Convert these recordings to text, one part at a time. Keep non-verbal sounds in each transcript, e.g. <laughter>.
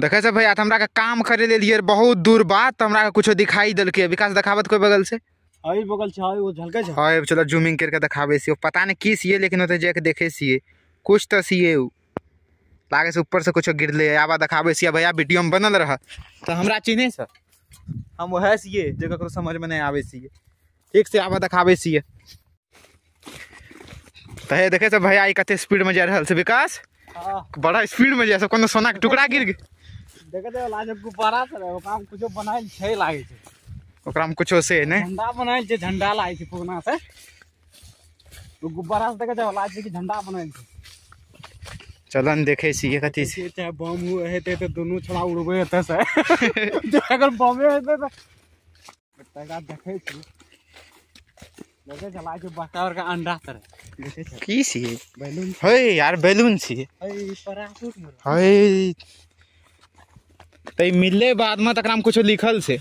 देखे सब भैया हमारा का काम करे ले लिए बहुत दूर बात तो हमरा कुछ दिखाई दल विकास दिखावत कोई बगल से बगल से वो झलके चलो जूमिंग करके दिखावे सी पता नहीं की सीए लेकिन जाके देखे सीए कुछ तो सीए लागे से ऊपर से कुछ गिरले आवा दिखावे सी भैया वीडियो में बनल रह तो हमारा चिन्हे से हम वह सीए जो ककरो समझ में नहीं आवे सीए ठीक से आवा दिखावे सीए तो हे देखे सब भैया कते स्पीड में जा रहा से विकास बड़ा स्पीड में जा सब सोना के टुकड़ा गिर गया गुब्बारा से रहे से ने झंडा बनाएल झंडा लागे छै से गुब्बारा से देखा देखो झंडा बनाएल चलन देखे छियै कथी से चाहे बम हुए दुनू छड़ा उड़बै से अगर बमे हेतै तऽ देखे छै लागे छै बड़का बड़का अंडा तरह की सी बैलून हे यार बैलून सी हे परासूट है तो मिले मिलने बाद में तक तो कुछ लिखल से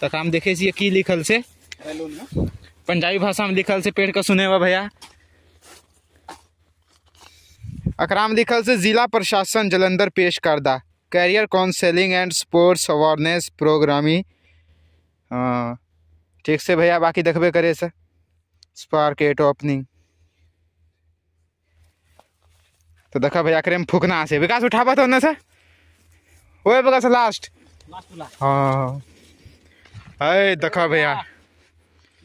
तक तो हम देखे छे की लिखल से पंजाबी भाषा में लिखल से पेड़ का सुने हुआ भैया अकराम लिखल से जिला प्रशासन जलंधर पेश करदा career counselling and sports awareness प्रोग्रामी ठीक से भैया बाकी देखबे करे से स्पार्क एट ओपनिंग तो देखा भैया करे में फूकना से विकास उठावा तो ना से ओए बगल से लास्ट हाँ अरे देखा भैया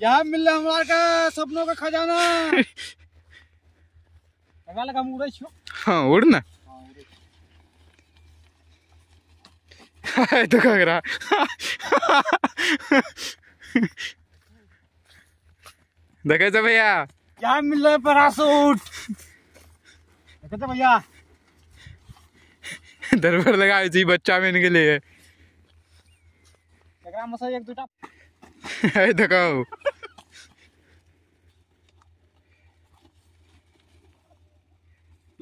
यहाँ मिल रहा हमारे का सपनों का खजाना <laughs> लगा हाँ उड़ ना तो कह रहा देखे भैया क्या मिल रहा है परासूट कहते भैया दरबार इसी बच्चा में इनके लिए एक दूटा देखाओ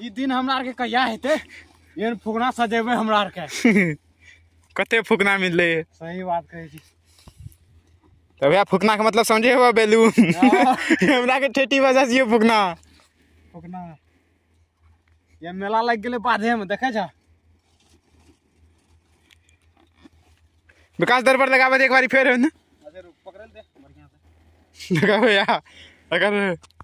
ई दिन हमरा के कहिया हेते एहन फुकना सजेबे हमरा आर के कते फुकना मिलले सही बात कहै छी तो भैया फुकना के मतलब समझे हुआ बेलून <laughs> हमरा के ठेठी बजा दियो फुकना फुकना ये मेला लग गए बाधे में देखे जा विकास दर पर लगावे एक बार फिर पकड़ दे बढ़िया से <laughs> लगावे अगर